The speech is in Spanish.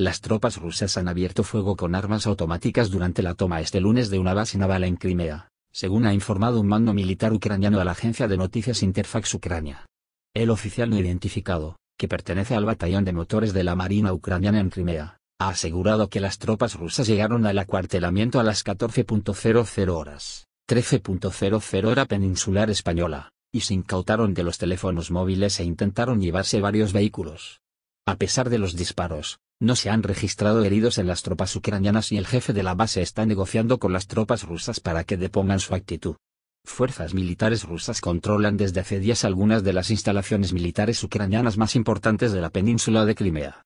Las tropas rusas han abierto fuego con armas automáticas durante la toma este lunes de una base naval en Crimea, según ha informado un mando militar ucraniano a la agencia de noticias Interfax Ucrania. El oficial no identificado, que pertenece al batallón de motores de la Marina ucraniana en Crimea, ha asegurado que las tropas rusas llegaron al acuartelamiento a las 14.00 horas, 13.00 hora peninsular española, y se incautaron de los teléfonos móviles e intentaron llevarse varios vehículos. A pesar de los disparos, no se han registrado heridos en las tropas ucranianas y el jefe de la base está negociando con las tropas rusas para que depongan su actitud. Fuerzas militares rusas controlan desde hace días algunas de las instalaciones militares ucranianas más importantes de la península de Crimea.